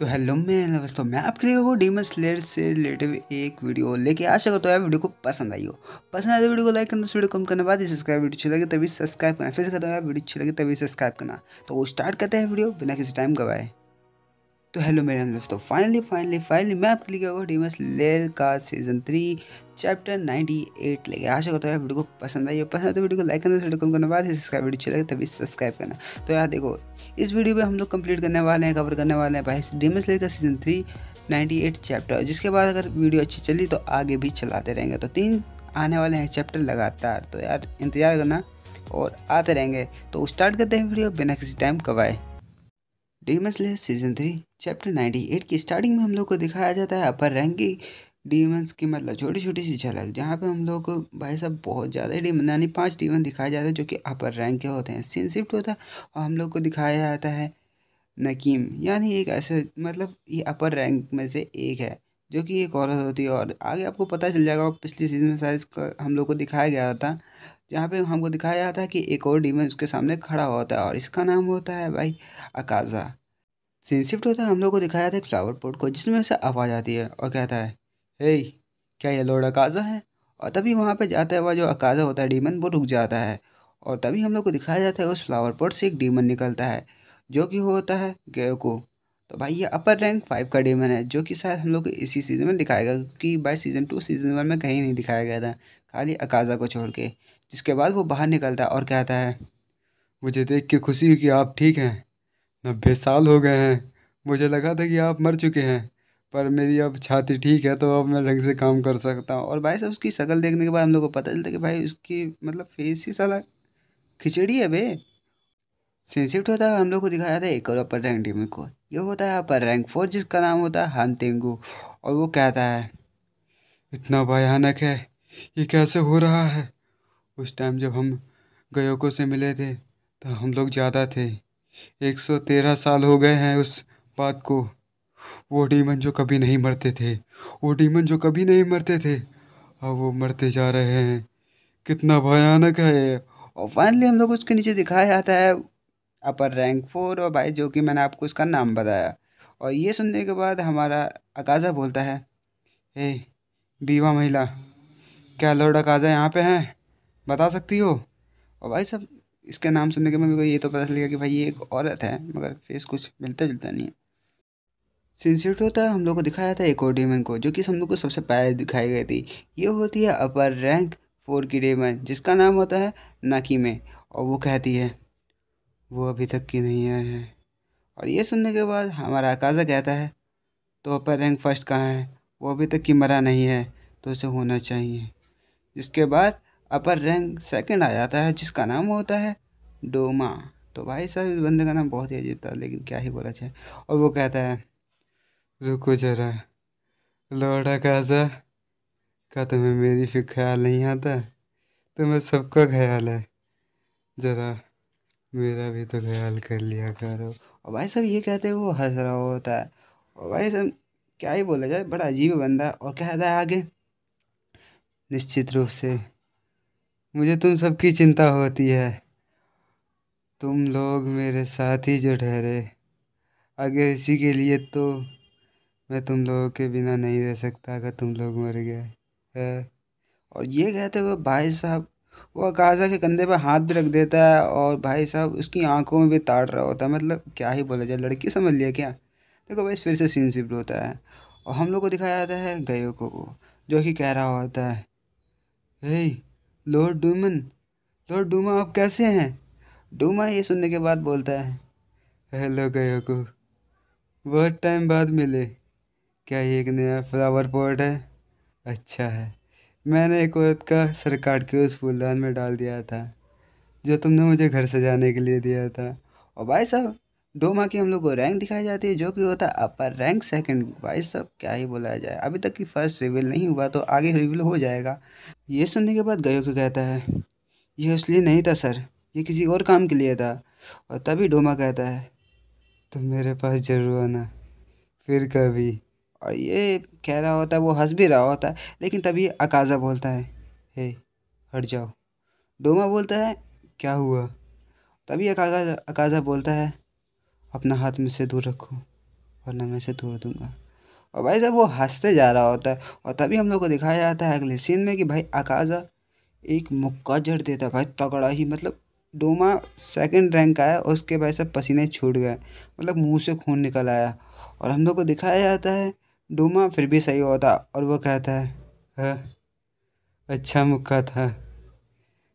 तो हेलो मेरे दोस्तों मैं आपके लिए वो डीमन स्लेयर से रिलेटेड एक वीडियो लेके आशा करता हूँ वीडियो को पसंद आई हो पसंद आए तो वीडियो को लाइक करना वीडियो कम करने बाद ही सब्सक्राइब वीडियो अच्छी लगे तभी सब्सक्राइब करना फिर से करना वीडियो अच्छी लगे तभी सब्सक्राइब करना तो वो स्टार्ट करते हैं वीडियो बिना किसी टाइम गवाए तो हेलो मेरे दोस्तों फाइनली फाइनली फाइनली मैं आपके लिए वो डीमन स्लेयर का season three chapter ninety eight लेके आशा करता हूँ वीडियो को पसंद आई हो पसंद आए तो वीडियो को लाइक करना वीडियो कम करने बाद सब्सक्राइब वीडियो अच्छी लगे तभी सब्सक्राइब करना तो यार देखो इस वीडियो में हम लोग कंप्लीट करने वाले हैं कवर करने वाले हैं भाई ड्रीम स्लेयर का सीजन थ्री 98 चैप्टर जिसके बाद अगर वीडियो अच्छी चली तो आगे भी चलाते रहेंगे तो तीन आने वाले हैं चैप्टर लगातार तो यार इंतज़ार करना और आते रहेंगे तो स्टार्ट करते हैं वीडियो बिना किसी टाइम कवाए डेमस लेस सीजन थ्री चैप्टर एट की स्टार्टिंग में हम लोग को दिखाया जाता है अपर रैंक की डीमंस की मतलब छोटी छोटी सी झलक जहाँ पे हम लोग को भाई साहब बहुत ज़्यादा डीमन यानी पांच डीमन दिखाए जाते हैं जो कि अपर रैंक के होते हैं सीन शिफ्ट होता है और हम लोग को दिखाया जाता है नकीम यानी एक ऐसे मतलब ये अपर रैंक में से एक है जो कि एक औरत होती है और आगे आपको पता चल जाएगा पिछले सीजन में शायद हम लोग को दिखाया गया था जहाँ पे हमको दिखाया जाता है कि एक और डीमन उसके सामने खड़ा होता है और इसका नाम होता है भाई अकाजा सीन शिफ्ट होता है हम लोग को दिखाया था है फ्लावर पोर्ट को जिसमें से आवाज़ आती है और कहता है हे क्या ये लॉर्ड अकाजा है और तभी वहाँ पे जाता हुआ जो अकाजा होता है डीमन वो रुक जाता है और तभी हम लोग को दिखाया जाता है उस फ्लावर पॉट से एक डीमन निकलता है जो कि होता है गेको तो भाई ये अपर रैंक फाइव का डीमन है जो कि शायद हम लोग इसी सीज़न में दिखाया गया क्योंकि by season two season one में कहीं नहीं दिखाया गया था खाली अकाजा को छोड़ के जिसके बाद वो बाहर निकलता है और कहता है मुझे देख के खुशी हुई कि आप ठीक हैं नब्बे साल हो गए हैं मुझे लगा था कि आप मर चुके हैं पर मेरी अब छाती ठीक है तो अब मैं ढंग से काम कर सकता हूँ और भाई साहब उसकी शक्ल देखने के बाद हम लोग को पता चलता कि भाई उसकी मतलब फेस ही साला खिचड़ी है भाई सेंसिटिव होता है हम लोग को दिखाया था एक और अपर रैंक टीम को ये होता है अपर रैंक फोर जिसका नाम होता है हान और वो कहता है इतना भयानक है ये कैसे हो रहा है उस टाइम जब हम गयोको से मिले थे तो हम लोग ज़्यादा थे तेरह साल हो गए हैं उस बात को वो डीमन जो कभी नहीं मरते थे वो डीमन जो कभी नहीं मरते थे अब वो मरते जा रहे हैं कितना भयानक है और फाइनली हम लोग उसके नीचे दिखाया जाता है अपर रैंक फोर और भाई जो कि मैंने आपको उसका नाम बताया और ये सुनने के बाद हमारा अकाजा बोलता है हे बीवा महिला क्या लॉर्ड अकाजा यहाँ पे हैं बता सकती हो और भाई सब इसके नाम सुनने के बाद मेरे को ये तो पता चलेगा कि भाई ये एक औरत है मगर फेस कुछ मिलता जुलता नहीं है होता है हम लोग को दिखाया था एक और डेमन को जो कि हम लोग को सबसे पहले दिखाई गई थी ये होती है अपर रैंक फोर की डेमन जिसका नाम होता है नाकी में और वो कहती है वो अभी तक की नहीं आया है और ये सुनने के बाद हमारा अकाजा कहता है तो अपर रैंक फर्स्ट कहाँ है वो अभी तक की मरा नहीं है तो उसे होना चाहिए जिसके बाद अपर रैंक सेकेंड आ जाता है जिसका नाम होता है डोमा तो भाई साहब इस बंदे का नाम बहुत ही अजीब था लेकिन क्या ही बोला जाए और वो कहता है रुको जरा लौटा काजा का तुम्हें मेरी फिर ख्याल नहीं आता तुम्हें सबका ख्याल है ज़रा मेरा भी तो ख्याल कर लिया करो और भाई साहब ये कहते हैं वो हंस रहा होता है और भाई साहब क्या ही बोला जाए बड़ा अजीब बंदा और कहता है आगे निश्चित रूप से मुझे तुम सबकी चिंता होती है तुम लोग मेरे साथ ही जो ठहरे अगर इसी के लिए तो मैं तुम लोगों के बिना नहीं रह सकता अगर तुम लोग मर गए है और ये कहते हुए भाई साहब वो अकाजा के कंधे पर हाथ भी रख देता है और भाई साहब उसकी आंखों में भी ताड़ रहा होता है मतलब क्या ही बोला जाए लड़की समझ लिया क्या देखो भाई फिर से सीन सिप्ट होता है और हम लोग को दिखाया जाता है गयो को वो जो कि कह रहा होता है हे लॉर्ड डूमन लॉर्ड डूमा आप कैसे हैं डूमा ये सुनने के बाद बोलता है हेलो गयो को बहुत टाइम बाद मिले क्या ये एक नया फ्लावर पॉट है अच्छा है मैंने एक औरत का सर काट के उस फूलदान में डाल दिया था जो तुमने मुझे घर सजाने के लिए दिया था और भाई साहब डोमा की हम लोग को रैंक दिखाई जाती है जो कि होता है अपर रैंक सेकंड भाई साहब क्या ही बोला जाए अभी तक की फर्स्ट रिवील नहीं हुआ तो आगे रिवील हो जाएगा ये सुनने के बाद गयो को कहता है यह इसलिए नहीं था सर ये किसी और काम के लिए था और तभी डोमा कहता है तुम मेरे पास जरूर आना फिर कभी और ये कह रहा होता है वो हंस भी रहा होता है लेकिन तभी अकाजा बोलता है हे हट जाओ डोमा बोलता है क्या हुआ तभी अकाजा अकाजा बोलता है अपना हाथ मुझसे दूर रखो वरना मैं से तोड़ दूंगा और भाई साहब वो हंसते जा रहा होता है और तभी हम लोग को दिखाया जाता है अगले सीन में कि भाई अकाजा एक मुक्का जड़ देता है भाई तगड़ा ही मतलब डोमा सेकंड रैंक का है उसके भाई साहब पसीने छूट गए मतलब मुंह से खून निकल आया और हम लोग को दिखाया जाता है डूमा फिर भी सही होता और वो कहता है हाँ, अच्छा मुक्का था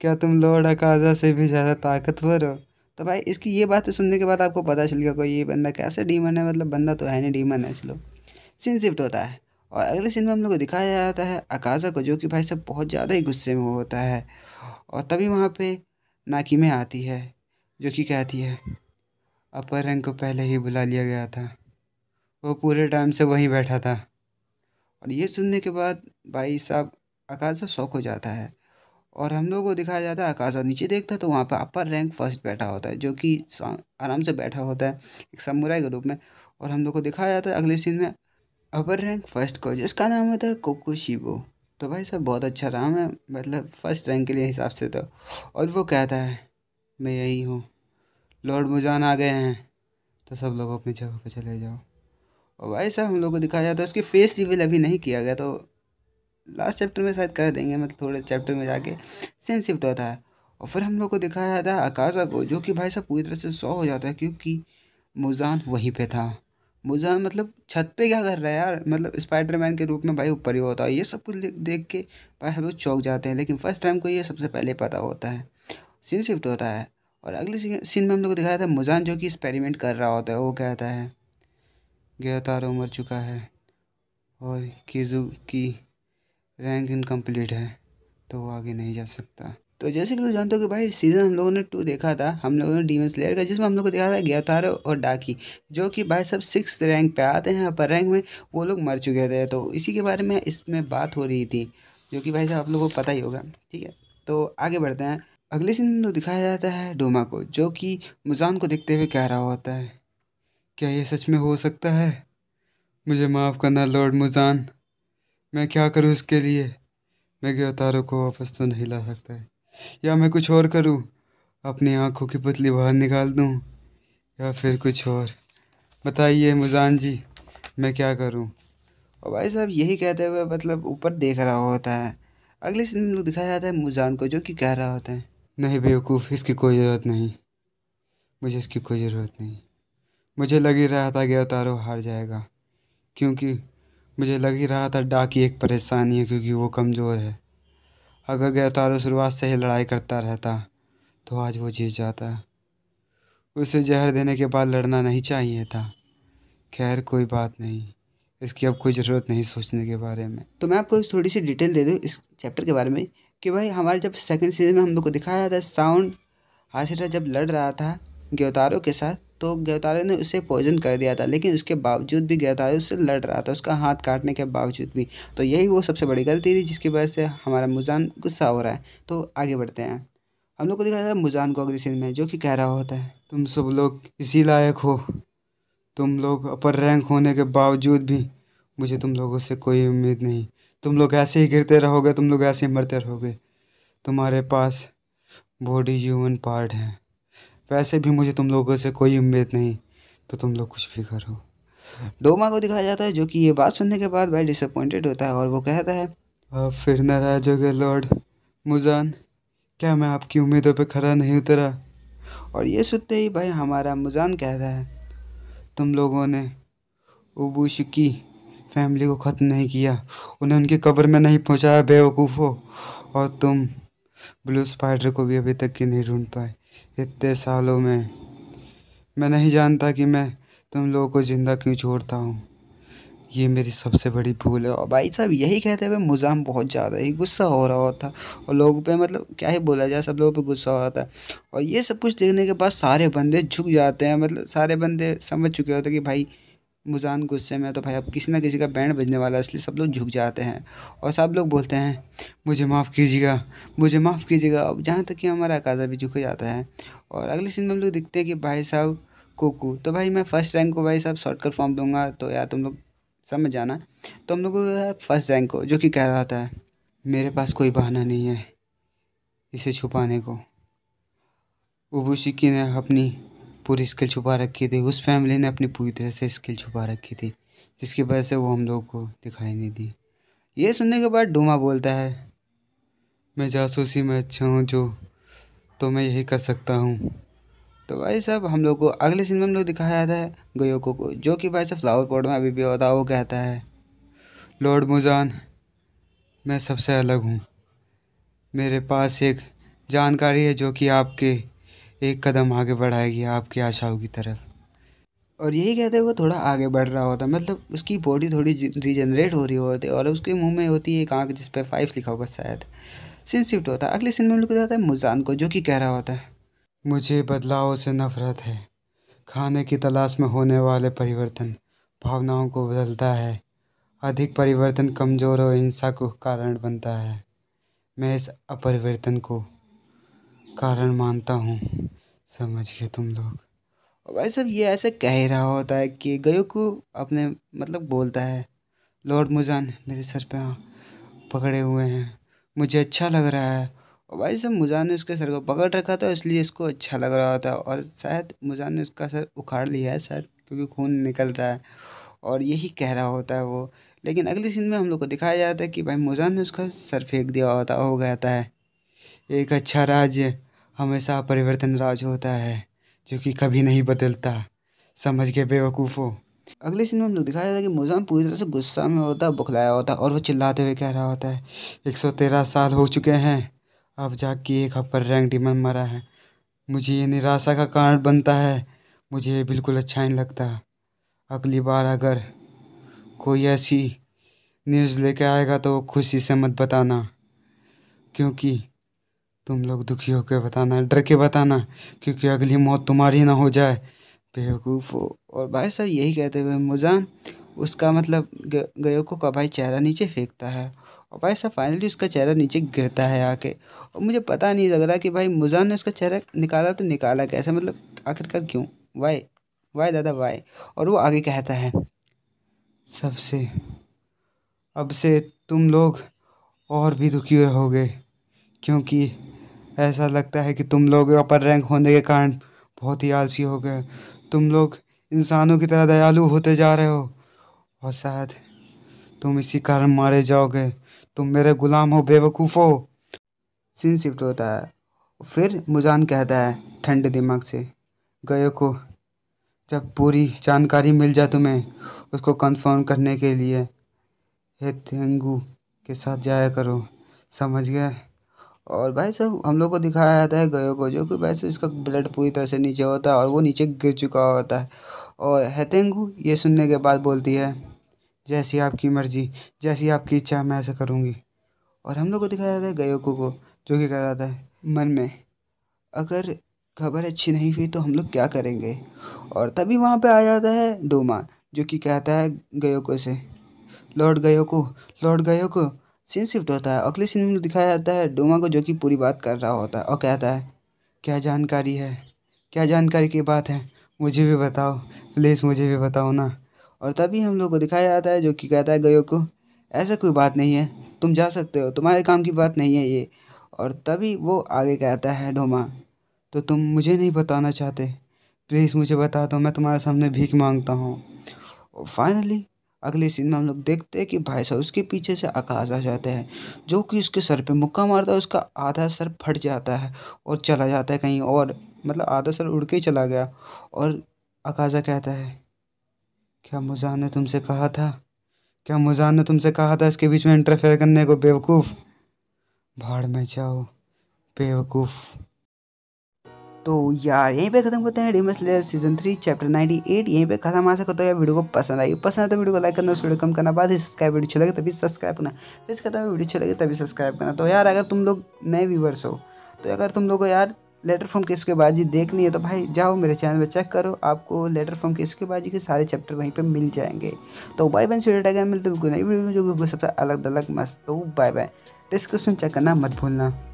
क्या तुम लॉर्ड अकाजा से भी ज़्यादा ताकतवर हो तो भाई इसकी ये बातें तो सुनने के बाद आपको पता चल गया कोई ये बंदा कैसे डीमन है मतलब बंदा तो है नहीं डीमन है चलो सीन शिफ्ट होता है और अगले सीन में हम लोग को दिखाया जाता है अकाजा को जो कि भाई सब बहुत ज़्यादा ही गुस्से में होता है और तभी वहाँ पर नाकी आती है जो कि कहती है अपर रंग को पहले ही बुला लिया गया था वो पूरे टाइम से वहीं बैठा था और ये सुनने के बाद भाई साहब अकाशा शौक हो जाता है और हम लोगों को दिखाया जाता है आकाश नीचे देखता तो वहाँ पर अपर रैंक फर्स्ट बैठा होता है जो कि आराम से बैठा होता है एक समुराई के रूप में और हम लोग को दिखाया जाता है अगले सीन में अपर रैंक फर्स्ट को जिसका नाम होता है कोको शिबो तो भाई साहब बहुत अच्छा नाम है मतलब फर्स्ट रैंक के लिए हिसाब से तो और वो कहता है मैं यही हूँ लॉर्ड मुजान आ गए हैं तो सब लोग अपनी जगह पर चले जाओ और भाई साहब हम लोग को दिखाया जाता है उसके फेस रिवील अभी नहीं किया गया तो लास्ट चैप्टर में शायद कर देंगे मतलब थोड़े चैप्टर में जाके सेंसिव होता है और फिर हम लोग को दिखाया जाता है अकाशा को जो कि भाई साहब पूरी तरह से सौ हो जाता है क्योंकि मुजान वहीं पे था मुजान मतलब छत पे क्या कर रहा है यार मतलब स्पाइडरमैन के रूप में भाई ऊपर ही होता है ये सब कुछ देख के भाई सब लोग चौक जाते हैं लेकिन फर्स्ट टाइम को ये सबसे पहले पता होता है सीन शिफ्ट होता है और अगले सीन में हम लोग को दिखाया था मुजान जो कि एक्सपेरिमेंट कर रहा होता है वो कहता है गया तारा मर चुका है और कीजू की रैंक इनकम्प्लीट है तो वो आगे नहीं जा सकता तो जैसे कि तुम जानते हो कि भाई सीज़न हम लोगों ने टू देखा था हम लोगों ने डीमन स्लेयर का जिसमें हम लोग को देखा था ग्यातारो और डाकी जो कि भाई सब सिक्स रैंक पे आते हैं अपर रैंक में वो लोग मर चुके थे तो इसी के बारे में इसमें बात हो रही थी जो कि भाई साहब आप लोगों को पता ही होगा ठीक है तो आगे बढ़ते हैं अगले सीन में दिखाया जाता है डोमा को जो कि मुजान को देखते हुए कह रहा होता है क्या यह सच में हो सकता है मुझे माफ़ करना लॉर्ड मुजान मैं क्या करूँ इसके लिए मैं गिरफ्तारों को वापस तो नहीं ला सकता या मैं कुछ और करूँ अपनी आँखों की पुतली बाहर निकाल दूँ या फिर कुछ और बताइए मुजान जी मैं क्या करूँ और भाई साहब यही कहते हुए मतलब ऊपर देख रहा होता है अगले सीन में दिखाया जाता है मुजान को जो कि कह रहा होता है नहीं बेवकूफ़ इसकी कोई ज़रूरत नहीं मुझे इसकी कोई ज़रूरत नहीं मुझे लग ही रहा था अवतारो हार जाएगा क्योंकि मुझे लग ही रहा था डा की एक परेशानी है क्योंकि वो कमज़ोर है अगर तारो शुरुआत से ही लड़ाई करता रहता तो आज वो जीत जाता उसे जहर देने के बाद लड़ना नहीं चाहिए था खैर कोई बात नहीं इसकी अब कोई ज़रूरत नहीं सोचने के बारे में तो मैं आपको थोड़ी सी डिटेल दे दूँ इस चैप्टर के बारे में कि भाई हमारे जब सेकंड सीजन में हम लोग को दिखाया था साउंड हाशिरा जब लड़ रहा था ग्योतारों के साथ तो गवतारे ने उसे पॉइजन कर दिया था लेकिन उसके बावजूद भी गवतारे उससे लड़ रहा था उसका हाथ काटने के बावजूद भी तो यही वो सबसे बड़ी गलती थी जिसकी वजह से हमारा मुजान गुस्सा हो रहा है तो आगे बढ़ते हैं हम लोग को दिखाया है मुजान को अगली सीन में जो कि कह रहा होता है तुम सब लोग इसी लायक हो तुम लोग अपर रैंक होने के बावजूद भी मुझे तुम लोगों से कोई उम्मीद नहीं तुम लोग ऐसे ही गिरते रहोगे तुम लोग ऐसे ही मरते रहोगे तुम्हारे पास बॉडी ह्यूमन पार्ट हैं वैसे भी मुझे तुम लोगों से कोई उम्मीद नहीं तो तुम लोग कुछ भी करो डोमा को दिखाया जाता है जो कि ये बात सुनने के बाद भाई डिसअपॉइंटेड होता है और वो कहता है आप फिर न रहा लॉर्ड मुजान क्या मैं आपकी उम्मीदों पर खड़ा नहीं उतरा और ये सुनते ही भाई हमारा मुजान कहता है तुम लोगों ने उबूश की फैमिली को ख़त्म नहीं किया उन्हें उनकी कब्र में नहीं पहुंचाया बेवकूफ़ों और तुम ब्लू स्पाइडर को भी अभी तक की नहीं ढूंढ पाए इतने सालों में मैं नहीं जानता कि मैं तुम लोगों को ज़िंदा क्यों छोड़ता हूँ ये मेरी सबसे बड़ी भूल है और भाई साहब यही कहते हुए मुजाम बहुत ज़्यादा ही गुस्सा हो रहा होता और लोगों पे मतलब क्या ही बोला जाए सब लोगों पे गुस्सा हो रहा था और ये सब कुछ देखने के बाद सारे बंदे झुक जाते हैं मतलब सारे बंदे समझ चुके होते कि भाई मुजान गुस्से में तो भाई अब किसी ना किसी का बैंड बजने वाला है इसलिए सब लोग झुक जाते हैं और सब लोग बोलते हैं मुझे माफ़ कीजिएगा मुझे माफ़ कीजिएगा अब जहाँ तक कि हमारा काजा भी झुक जाता है और अगले सीन में हम लोग देखते हैं कि भाई साहब कोकू तो भाई मैं फ़र्स्ट रैंक को भाई साहब शॉर्टकट फॉर्म दूंगा तो यार तुम लोग समझ जाना तो हम लोग फर्स्ट रैंक को जो कि कह रहा था मेरे पास कोई बहाना नहीं है इसे छुपाने को उबुशिकी ने अपनी पूरी स्किल छुपा रखी थी उस फैमिली ने अपनी पूरी तरह से स्किल छुपा रखी थी जिसकी वजह से वो हम लोग को दिखाई नहीं दी ये सुनने के बाद डूमा बोलता है मैं जासूसी में अच्छा हूँ जो तो मैं यही कर सकता हूँ तो भाई साहब हम लोग को अगले सीन में हम लोग दिखाया जाता है गयोको को जो कि भाई साहब फ्लावर पॉट में अभी भी होता वो कहता है लॉर्ड मुजान मैं सबसे अलग हूँ मेरे पास एक जानकारी है जो कि आपके एक कदम आगे बढ़ाएगी आपकी आशाओं की तरफ और यही कहते हैं वो थोड़ा आगे बढ़ रहा होता मतलब उसकी बॉडी थोड़ी रिजनरेट हो रही होती और उसके मुंह में होती है एक आँख जिस पर फाइव लिखा होगा शायद सीन शिफ्ट होता है अगले सीन में लिखा जाता है मुजान को जो कि कह रहा होता है मुझे बदलाव से नफरत है खाने की तलाश में होने वाले परिवर्तन भावनाओं को बदलता है अधिक परिवर्तन कमज़ोर और हिंसा को कारण बनता है मैं इस अपरिवर्तन को कारण मानता हूँ समझ गए तुम लोग और भाई साहब ये ऐसे कह रहा होता है कि गयो को अपने मतलब बोलता है लॉर्ड मुजान मेरे सर पे हाँ पकड़े हुए हैं मुझे अच्छा लग रहा है और भाई साहब मुजान ने उसके सर को पकड़ रखा था इसलिए इसको अच्छा लग रहा था और शायद मुजान ने उसका सर उखाड़ लिया है शायद क्योंकि खून निकल रहा है और यही कह रहा होता है वो लेकिन अगले सीन में हम लोग को दिखाया जाता है कि भाई मुजान ने उसका सर फेंक दिया होता हो गया था है एक अच्छा राज्य हमेशा परिवर्तन राज होता है जो कि कभी नहीं बदलता समझ बेवकूफ़ हो अगले सीन में हम लोग दिखाया जाता है कि मुजाम पूरी तरह से गुस्सा में होता है बुखलाया होता है और वो चिल्लाते हुए कह रहा होता है एक सौ तेरह साल हो चुके हैं अब जाके एक अपर रैंक डिमन मरा है मुझे ये निराशा का कारण बनता है मुझे ये बिल्कुल अच्छा नहीं लगता अगली बार अगर कोई ऐसी न्यूज़ लेके आएगा तो खुशी से मत बताना क्योंकि तुम लोग दुखी होकर बताना डर के बताना क्योंकि अगली मौत तुम्हारी ना हो जाए बेवकूफ़ और भाई साहब यही कहते हुए मुजान उसका मतलब गयोको का भाई चेहरा नीचे फेंकता है और भाई साहब फाइनली उसका चेहरा नीचे गिरता है आके और मुझे पता नहीं लग रहा कि भाई मुजान ने उसका चेहरा निकाला तो निकाला कैसे मतलब आखिरकार क्यों वाई वाई दादा वाई और वो आगे कहता है सबसे अब से तुम लोग और भी दुखी रहोगे क्योंकि ऐसा लगता है कि तुम लोग अपर रैंक होने के कारण बहुत ही आलसी हो गए तुम लोग इंसानों की तरह दयालु होते जा रहे हो और शायद तुम इसी कारण मारे जाओगे तुम मेरे गुलाम हो बेवकूफ़ हो सीन शिफ्ट होता है फिर मुजान कहता है ठंडे दिमाग से गयो को जब पूरी जानकारी मिल जाए तुम्हें उसको कंफर्म करने के लिए हेतेंगू के साथ जाया करो समझ गए और भाई साहब हम लोग को दिखाया जाता है गयो को जो कि वैसे इसका ब्लड पूरी तरह से नीचे होता है और वो नीचे गिर चुका होता है और हैतेंगू ये सुनने के बाद बोलती है जैसी आपकी मर्जी जैसी आपकी इच्छा मैं ऐसा करूँगी और हम लोग को दिखाया जाता है गयोको को जो कि कहा जाता है मन में अगर खबर अच्छी नहीं हुई तो हम लोग क्या करेंगे और तभी वहाँ पे आ जाता है डोमा जो कि कहता है गयोको से लौट गयोको लौट गयोको सीन शिफ्ट होता है अगले सीन में दिखाया जाता है डोमा को जो कि पूरी बात कर रहा होता है और कहता है क्या जानकारी है क्या जानकारी की बात है मुझे भी बताओ प्लीज़ मुझे भी बताओ ना और तभी हम लोग को दिखाया जाता है जो कि कहता है गयो को ऐसा कोई बात नहीं है तुम जा सकते हो तुम्हारे काम की बात नहीं है ये और तभी वो आगे कहता है डोमा तो तुम मुझे नहीं बताना चाहते प्लीज़ मुझे बता दो मैं तुम्हारे सामने भीख मांगता हूँ फाइनली अगले सीन में हम लोग देखते हैं कि भाई साहब उसके पीछे से आकाश आ जाते हैं जो कि उसके सर पे मुक्का मारता है उसका आधा सर फट जाता है और चला जाता है कहीं और मतलब आधा सर उड़ के ही चला गया और अकाजा कहता है क्या मुजाह ने तुमसे कहा था क्या मुजाह ने तुमसे कहा था इसके बीच में इंटरफेयर करने को बेवकूफ़ भाड़ में जाओ बेवकूफ़ तो यार यहीं पे खत्म करते हैं Demon Slayer season three chapter ninety eight यहीं पे खत्म आ सकता तो यार वीडियो को पसंद आई पसंद है तो वीडियो को लाइक करना वीडियो कम करना बाद सब्सक्राइब वीडियो चलेगा लगे तभी सब्सक्राइब करना फिर इसके बाद वीडियो चलेगी लगे तभी सब्सक्राइब करना तो यार अगर तुम लोग नए व्यूवर्स हो तो अगर तुम लोग को यार लेटर फ्रॉम केस के बाजी देखनी है तो भाई जाओ मेरे चैनल पर चेक करो आपको लेटर फ्रॉम केस के बाजी के सारे चैप्टर वहीं पर मिल जाएंगे तो बाय बाय स्वीट अगर मिलते नई वीडियो में जो सबसे अलग अलग मस्त तो बाय बाय डिस्क्रिप्शन चेक करना मत भूलना